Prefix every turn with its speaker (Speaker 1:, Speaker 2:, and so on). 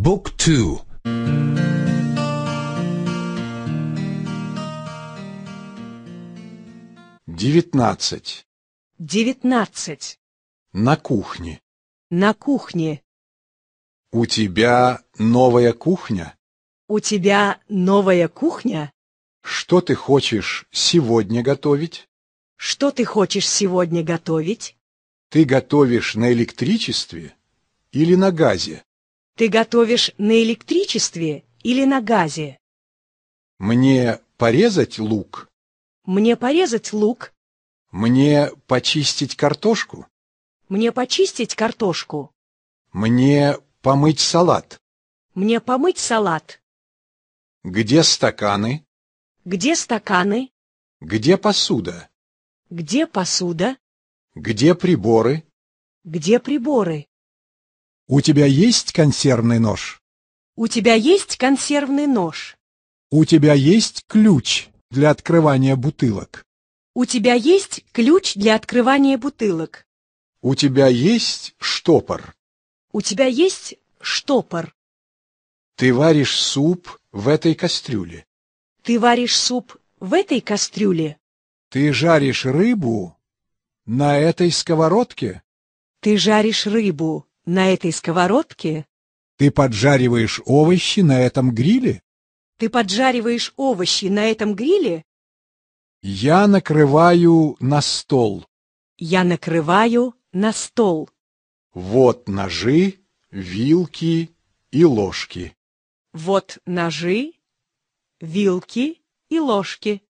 Speaker 1: Book 2 19
Speaker 2: 19
Speaker 1: На кухне
Speaker 2: На кухне
Speaker 1: У тебя новая кухня?
Speaker 2: У тебя новая кухня?
Speaker 1: Что ты хочешь сегодня готовить? Что ты хочешь сегодня готовить? Ты готовишь на электричестве или на газе?
Speaker 2: Ты готовишь на электричестве
Speaker 1: или на газе? Мне порезать лук?
Speaker 2: Мне порезать лук.
Speaker 1: Мне почистить картошку?
Speaker 2: Мне почистить картошку.
Speaker 1: Мне помыть салат?
Speaker 2: Мне помыть салат.
Speaker 1: Где стаканы?
Speaker 2: Где стаканы?
Speaker 1: Где посуда?
Speaker 2: Где посуда?
Speaker 1: Где приборы?
Speaker 2: Где приборы?
Speaker 1: У тебя есть консервный нож?
Speaker 2: У тебя есть консервный нож?
Speaker 1: У тебя есть ключ для открывания бутылок?
Speaker 2: У тебя есть ключ для открывания
Speaker 1: бутылок? У тебя есть штопор? У тебя есть штопор? Ты варишь суп в этой кастрюле? Ты варишь суп в этой кастрюле? Ты жаришь рыбу на
Speaker 2: этой сковородке? Ты жаришь рыбу на этой сковородке?
Speaker 1: Ты поджариваешь овощи на этом гриле?
Speaker 2: Ты поджариваешь овощи на этом гриле?
Speaker 1: Я накрываю на стол.
Speaker 2: Я накрываю на стол.
Speaker 1: Вот ножи, вилки и ложки.
Speaker 2: Вот ножи, вилки и ложки.